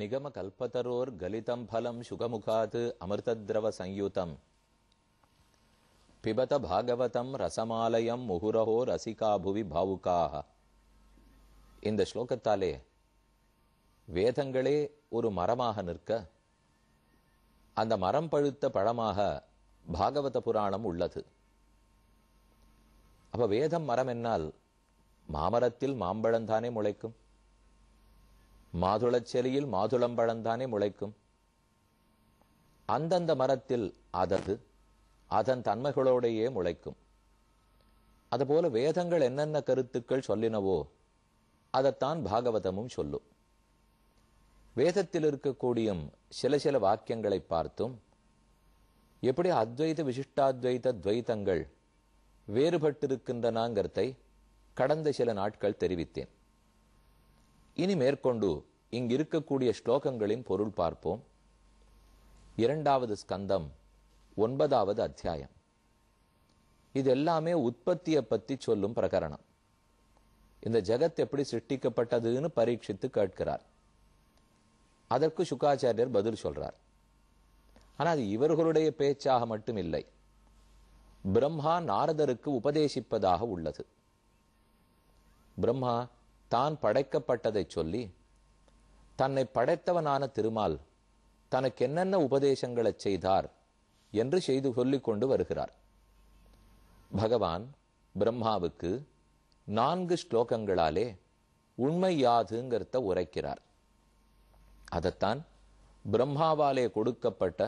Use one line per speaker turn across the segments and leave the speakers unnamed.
நிகம கல்பதரோர் கலிதம் பலம் சுகமுகாது அமிர்தத்ரவ சயுதம் பிபத பாகவதம் ரசமாலயம் முகுரஹோ ரசிகா புவி பாவுக்காக இந்த ஸ்லோகத்தாலே வேதங்களே ஒரு மரமாக நிற்க அந்த மரம் பழுத்த பழமாக பாகவத புராணம் உள்ளது அப்ப வேதம் மரம் என்னால் மாமரத்தில் மாம்பழந்தானே முளைக்கும் மாதுளச் செலியில் மாதுளம்பழந்தானே முளைக்கும் அந்தந்த மரத்தில் அதது அதன் தன்மைகளோடையே முளைக்கும் அதுபோல வேதங்கள் என்னென்ன கருத்துக்கள் சொல்லினவோ அதைத்தான் பாகவதமும் சொல்லும் வேதத்தில் இருக்கக்கூடிய சில சில வாக்கியங்களை பார்த்தும் எப்படி அத்வைத விசிஷ்டாத்வைத துவைத்தங்கள் வேறுபட்டிருக்கின்ற நாங்கர்த்தை கடந்த சில நாட்கள் தெரிவித்தேன் இனி மேற்கொண்டு இங்கிருக்கக்கூடிய ஸ்லோகங்களின் பொருள் பார்ப்போம் இரண்டாவது ஸ்கந்தம் ஒன்பதாவது அத்தியாயம் இது எல்லாமே உற்பத்தியை பற்றி சொல்லும் பிரகரணம் இந்த ஜெகத் எப்படி சிருஷ்டிக்கப்பட்டதுன்னு பரீட்சித்து கேட்கிறார் அதற்கு சுக்காச்சாரியர் பதில் சொல்றார் ஆனால் அது இவர்களுடைய பேச்சாக மட்டும் இல்லை பிரம்மா நாரதருக்கு உபதேசிப்பதாக உள்ளது பிரம்மா தான் படைக்கப்பட்டதை சொல்லி தன்னை படைத்தவனான திருமால் தனக்கு என்னென்ன உபதேசங்களை செய்தார் என்று செய்து சொல்லிக் கொண்டு வருகிறார் பகவான் பிரம்மாவுக்கு நான்கு ஸ்லோகங்களாலே உண்மை யாதுங்கிறத உரைக்கிறார் அதைத்தான் பிரம்மாவாலே கொடுக்கப்பட்ட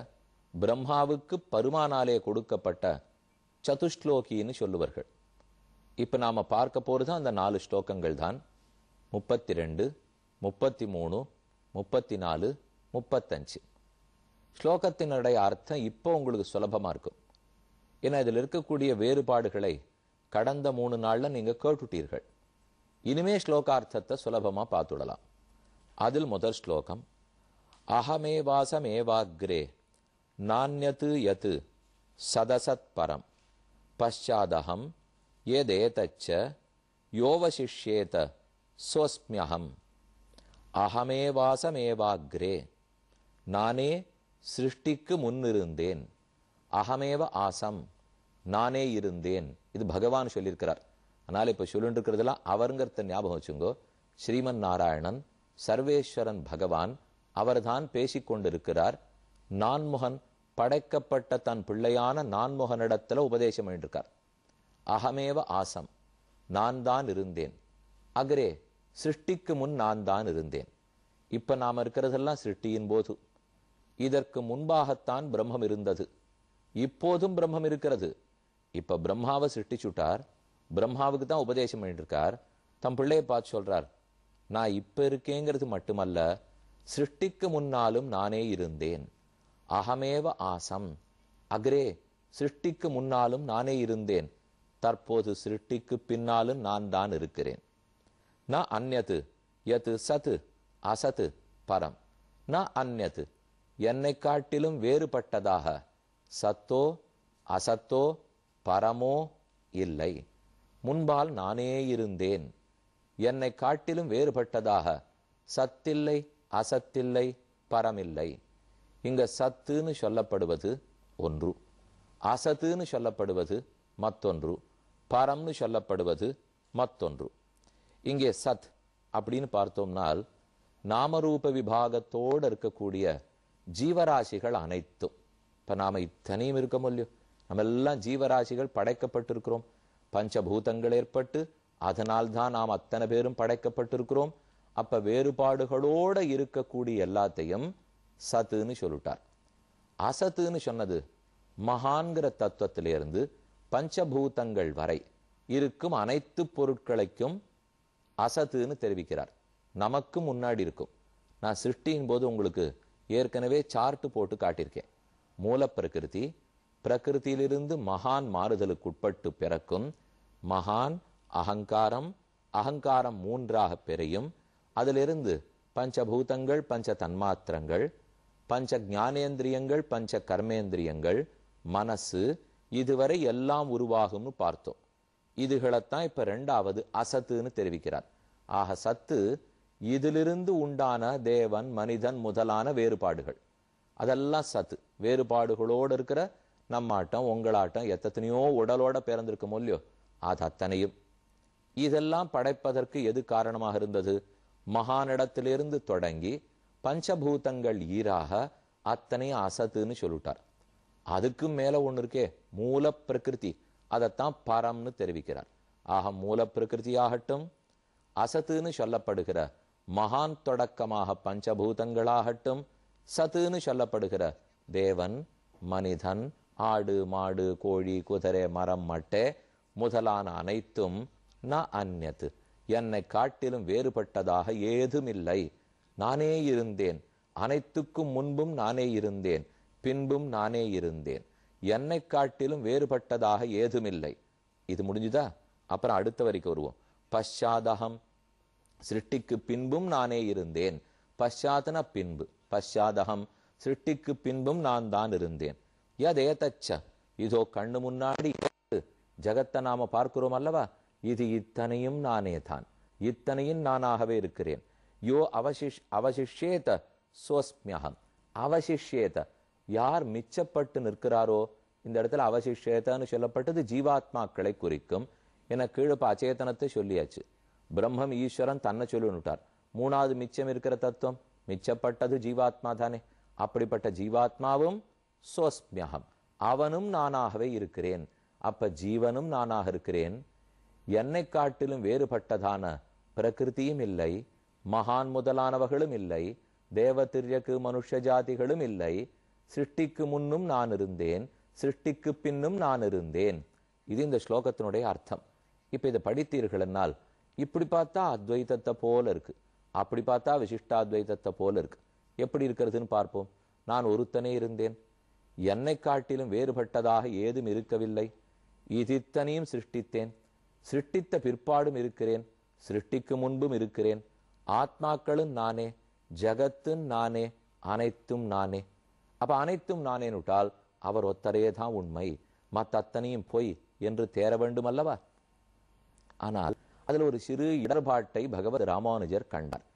பிரம்மாவுக்கு பருமானாலே கொடுக்கப்பட்ட சதுஷ்லோகின்னு சொல்லுவார்கள் இப்போ நாம் பார்க்க போகிறது அந்த நாலு ஸ்லோகங்கள் தான் முப்பத்தி ரெண்டு முப்பத்தி மூணு முப்பத்தி நாலு முப்பத்தஞ்சு ஸ்லோகத்தினுடைய அர்த்தம் இப்போ உங்களுக்கு சுலபமாக இருக்கும் ஏன்னா இதில் இருக்கக்கூடிய வேறுபாடுகளை கடந்த மூணு நாளில் நீங்கள் கேட்டுட்டீர்கள் இனிமே ஸ்லோகார்த்தத்தை சுலபமாக பார்த்துடலாம் அதில் முதல் ஸ்லோகம் அகமேவாசமேவாக்ரே நானியத்து யத்து சதசத் பரம் பஷாதகம் எதேதச்ச யோவசிஷ்யேத சோஸ்மியகம் அகமேவாசமேவாக்ரே நானே சிருஷ்டிக்கு முன்னிருந்தேன் அகமேவ ஆசம் நானே இருந்தேன் இது பகவான் சொல்லியிருக்கிறார் ஆனால் இப்போ சொல்லிட்டு இருக்கிறதெல்லாம் அவருங்கிறத ஞாபகம் வச்சுங்கோ ஸ்ரீமன் நாராயணன் சர்வேஸ்வரன் பகவான் அவர்தான் பேசிக்கொண்டிருக்கிறார் நான்முகன் படைக்கப்பட்ட தன் பிள்ளையான நான்முகனிடத்தில் உபதேசம் பண்ணிருக்கார் அகமேவ ஆசம் நான் தான் இருந்தேன் அகரே சிருஷ்டிக்கு முன் நான் தான் இருந்தேன் இப்ப நாம் இருக்கிறதெல்லாம் சிருஷ்டியின் போது இதற்கு முன்பாகத்தான் பிரம்மம் இருந்தது இப்போதும் பிரம்மம் இருக்கிறது இப்ப பிரம்மாவை சிருஷ்டிச்சுட்டார் பிரம்மாவுக்கு தான் உபதேசம் பண்ணிட்டுருக்கார் தம் பிள்ளையை பார்த்து சொல்றார் நான் இப்ப இருக்கேங்கிறது மட்டுமல்ல சிருஷ்டிக்கு முன்னாலும் நானே இருந்தேன் அகமேவ ஆசம் அக்ரே சிருஷ்டிக்கு முன்னாலும் நானே இருந்தேன் தற்போது சிருஷ்டிக்கு பின்னாலும் நான் தான் இருக்கிறேன் ந அந்நது எது சத்து அசத்து பரம் ந அந்நது என்னை காட்டிலும் வேறுபட்டதாக சத்தோ அசத்தோ பரமோ இல்லை முன்பால் நானே இருந்தேன் என்னை காட்டிலும் வேறுபட்டதாக சத்தில்லை அசத்தில்லை பரமில்லை இங்க சத்துன்னு சொல்லப்படுவது ஒன்று அசத்துன்னு சொல்லப்படுவது மற்றொன்று பரம்னு சொல்லப்படுவது மற்றொன்று இங்கே சத் அப்படின்னு பார்த்தோம்னால் நாமரூப விபாகத்தோடு இருக்கக்கூடிய ஜீவராசிகள் அனைத்தும் இப்போ நாம் இத்தனையும் இருக்கோம் இல்லையோ நம்ம எல்லாம் ஜீவராசிகள் படைக்கப்பட்டிருக்கிறோம் பஞ்சபூதங்கள் ஏற்பட்டு அதனால் தான் நாம் அத்தனை பேரும் படைக்கப்பட்டிருக்கிறோம் அப்போ வேறுபாடுகளோட இருக்கக்கூடிய எல்லாத்தையும் சத்துன்னு சொல்லிட்டார் அசத்துன்னு சொன்னது மகான்கிற தத்துவத்திலிருந்து பஞ்சபூதங்கள் வரை இருக்கும் அனைத்து பொருட்களைக்கும் அசத்துன்னு தெரிவிக்கிறார் நமக்கு முன்னாடி இருக்கும் நான் சிருஷ்டியின் போது உங்களுக்கு ஏற்கனவே சார்ட்டு போட்டு காட்டியிருக்கேன் மூல பிரகிருதி பிரகிருத்தியிலிருந்து மகான் மாறுதலுக்கு உட்பட்டு பிறக்கும் மகான் அகங்காரம் அகங்காரம் மூன்றாக பெரியும் அதிலிருந்து பஞ்சபூதங்கள் பஞ்ச தன்மாத்திரங்கள் பஞ்ச ஞானேந்திரியங்கள் பஞ்ச கர்மேந்திரியங்கள் மனசு இதுவரை எல்லாம் உருவாகும்னு பார்த்தோம் இதுகளைத்தான் இப்ப ரெண்டாவது அசத்துன்னு தெரிவிக்கிறார் ஆக சத்து இதிலிருந்து உண்டான தேவன் மனிதன் முதலான வேறுபாடுகள் அதெல்லாம் சத்து வேறுபாடுகளோடு இருக்கிற நம்மாட்டம் உங்களாட்டம் எத்தனையோ உடலோட பிறந்திருக்கும் இல்லையோ அது அத்தனையும் இதெல்லாம் படைப்பதற்கு எது காரணமாக இருந்தது மகானிடத்திலிருந்து தொடங்கி பஞ்சபூதங்கள் ஈராக அத்தனை அசத்துன்னு சொல்லிட்டார் அதுக்கும் மேல ஒன்று இருக்கே மூல பிரகிருதி அதைத்தான் பரம்னு தெரிவிக்கிறார் ஆக மூல பிரகிருதி ஆகட்டும் அசத்துன்னு சொல்லப்படுகிற மகான் தொடக்கமாக பஞ்சபூதங்களாகட்டும் சத்துன்னு சொல்லப்படுகிற தேவன் மனிதன் ஆடு மாடு கோழி குதிரை மரம் மட்டே முதலான அனைத்தும் ந அந்நத்து என்னை காட்டிலும் வேறுபட்டதாக ஏதுமில்லை நானே இருந்தேன் அனைத்துக்கும் முன்பும் நானே இருந்தேன் பின்பும் நானே இருந்தேன் என்னை காட்டிலும் வேறுபட்டதாக ஏதுமில்லை இது முடிஞ்சுதா அப்புறம் அடுத்த வரைக்கும் வருவோம் பஷாதகம் சிருஷ்டிக்கு பின்பும் நானே இருந்தேன் பஷாதன பின்பு பஷாதகம் சிருஷ்டிக்கு பின்பும் நான் தான் இருந்தேன் யதே தச்ச இதோ கண்ணு முன்னாடி ஜகத்தை நாம பார்க்கிறோம் அல்லவா இது இத்தனையும் நானே தான் இத்தனையும் நானாகவே இருக்கிறேன் யோ அவசிஷ் அவசிஷேத சோஸ்மியகம் அவசிஷ்யேத யார் மிச்சப்பட்டு நிற்கிறாரோ இந்த இடத்துல அவசிஷேதன்னு சொல்லப்பட்டது ஜீவாத்மாக்களை குறிக்கும் என கீழப்ப அச்சேதனத்தை சொல்லியாச்சு பிரம்மம் ஈஸ்வரன் தன்னை சொல்லிவிட்டார் மூணாவது மிச்சம் இருக்கிற தத்துவம் மிச்சப்பட்டது ஜீவாத்மா தானே அப்படிப்பட்ட ஜீவாத்மாவும் சோஸ்மியகம் அவனும் நானாகவே இருக்கிறேன் அப்ப ஜீவனும் நானாக இருக்கிறேன் என்னை காட்டிலும் வேறுபட்டதான பிரகிருத்தியும் இல்லை மகான் முதலானவர்களும் இல்லை தேவத்திரியக்கு மனுஷ ஜாதிகளும் இல்லை சிருஷ்டிக்கு முன்னும் நான் இருந்தேன் சிருஷ்டிக்கு பின்னும் நான் இருந்தேன் இது இந்த ஸ்லோகத்தினுடைய அர்த்தம் இப்போ இதை படித்தீர்கள் என்னால் இப்படி பார்த்தா அத்வைதத்தை போல இருக்கு அப்படி பார்த்தா விசிஷ்டாத்வைதத்தை போல இருக்கு எப்படி இருக்கிறதுன்னு பார்ப்போம் நான் ஒருத்தனே இருந்தேன் என்னை காட்டிலும் வேறுபட்டதாக ஏதும் இருக்கவில்லை இதித்தனையும் சிருஷ்டித்தேன் சிருஷ்டித்த பிற்பாடும் இருக்கிறேன் சிருஷ்டிக்கு முன்பும் இருக்கிறேன் ஆத்மாக்களும் நானே ஜகத்தும் நானே அனைத்தும் நானே அப்ப அனைத்தும் நானேனுட்டால் அவர் ஒத்தரையே தான் உண்மை மற்ற அத்தனையும் பொய் என்று தேர வேண்டும் அல்லவா ஆனால் அதில் ஒரு சிறு இடர்பாட்டை பகவத் ராமானுஜர் கண்டார்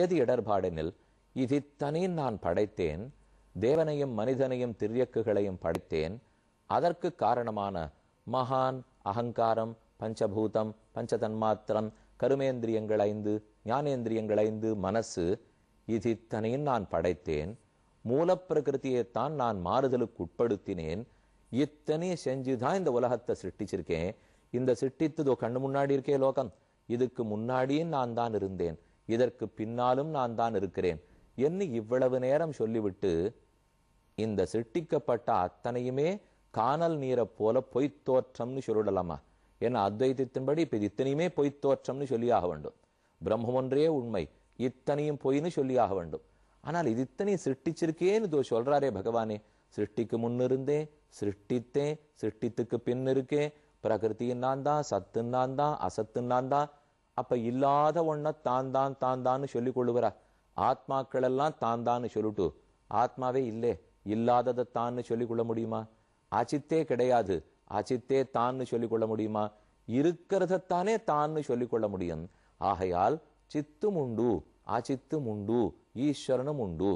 ஏது இடர்பாடெனில் தனியின் நான் படைத்தேன் தேவனையும் மனிதனையும் திரியக்குகளையும் படைத்தேன் அதற்கு காரணமான மகான் அகங்காரம் பஞ்சபூதம் பஞ்சதன்மாத்திரம் கருமேந்திரியங்கள் ஐந்து ஞானேந்திரியங்கள் ஐந்து மனசு இது இத்தனையும் நான் படைத்தேன் மூலப்பிரகிருத்தியைத்தான் நான் மாறுதலுக்கு உட்படுத்தினேன் இத்தனையும் செஞ்சுதான் இந்த உலகத்தை சிருஷ்டிச்சிருக்கேன் இந்த சிருஷ்டித்ததோ கண்ணு முன்னாடி இருக்கே லோகம் இதுக்கு முன்னாடியும் நான் தான் இருந்தேன் இதற்கு பின்னாலும் நான் தான் இருக்கிறேன் என்ன இவ்வளவு நேரம் சொல்லிவிட்டு இந்த சிருஷ்டிக்கப்பட்ட அத்தனையுமே காணல் நீரை போல பொய்த்தோற்றம்னு சொல்லிடலாமா ஏன்னா அத்வைத்தின்படி இப்ப இத்தனையுமே பொய்த்தோற்றம்னு சொல்லியாக வேண்டும் பிரம்மமொன்றே உண்மை இத்தனையும் பொய்ன்னு சொல்லியாக வேண்டும் ஆனால் இது இத்தனையும் சிருஷ்டிச்சிருக்கேன்னு தோ சொல்றாரே பகவானே சிருஷ்டிக்கு முன்னிருந்தேன் சிருஷ்டித்தேன் சிருஷ்டித்துக்கு பின் இருக்கேன் பிரகிருத்தியும் நான் தான் சத்து நான் தான் அசத்து நான் தான் அப்ப இல்லாத ஒன்ன தான் தான் தான் தான்னு சொல்லிக் கொள்ளுகிறார் ஆத்மாக்கள் எல்லாம் தான் தான்னு சொல்லிட்டு ஆத்மாவே இல்லே இல்லாததை தான்னு சொல்லிக் கொள்ள முடியுமா அச்சித்தே கிடையாது அச்சித்தே தான்னு சொல்லிக் கொள்ள முடியுமா இருக்கிறதத்தானே தான்னு சொல்லிக் கொள்ள முடியும் ஆகையால் உண்டு அச்சித்தும் உண்டு ஈஸ்வரனும் உண்டு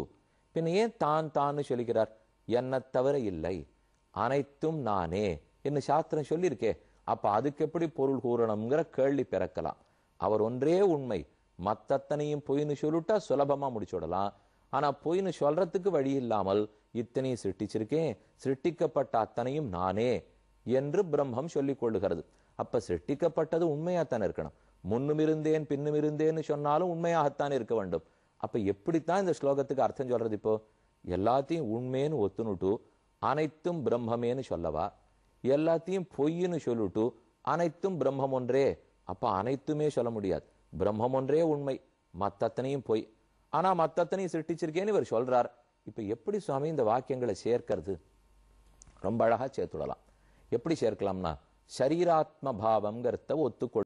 பின் ஏன் தான் தான்னு சொல்லுகிறார் என்னை தவிர இல்லை அனைத்தும் நானே என்ன சாஸ்திரம் சொல்லியிருக்கே அப்ப அதுக்கு எப்படி பொருள் கூறணுங்கிற கேள்வி பிறக்கலாம் அவர் ஒன்றே உண்மை மத்தத்தனையும் பொய்னு சொல்லிட்டா சுலபமா முடிச்சுடலாம் ஆனா பொய்னு சொல்றதுக்கு வழி இல்லாமல் இத்தனையும் சிருஷ்டிச்சிருக்கேன் சிருஷ்டிக்கப்பட்ட அத்தனையும் நானே என்று பிரம்மம் சொல்லிக் கொள்ளுகிறது அப்ப சிருஷ்டிக்கப்பட்டது உண்மையாத்தானே இருக்கணும் முன்னும் இருந்தேன் பின்னும் இருந்தேன்னு சொன்னாலும் உண்மையாகத்தான் இருக்க வேண்டும் அப்போ எப்படித்தான் இந்த ஸ்லோகத்துக்கு அர்த்தம் சொல்றது இப்போ எல்லாத்தையும் உண்மைன்னு ஒத்துணுட்டு அனைத்தும் பிரம்மமேன்னு சொல்லவா எல்லாத்தையும் பொய்ன்னு சொல்லிட்டு அனைத்தும் பிரம்மம் ஒன்றே அப்போ அனைத்துமே சொல்ல முடியாது பிரம்மம் ஒன்றே உண்மை மத்தத்தனையும் பொய் ஆனால் மத்தத்தனையும் சிருஷ்டிச்சிருக்கேன்னு இவர் சொல்றார் இப்போ எப்படி சுவாமி இந்த வாக்கியங்களை சேர்க்கிறது ரொம்ப அழகாக சேர்த்துடலாம் எப்படி சேர்க்கலாம்னா சரீராத்ம பாவங்கிறத ஒத்துக்கொள்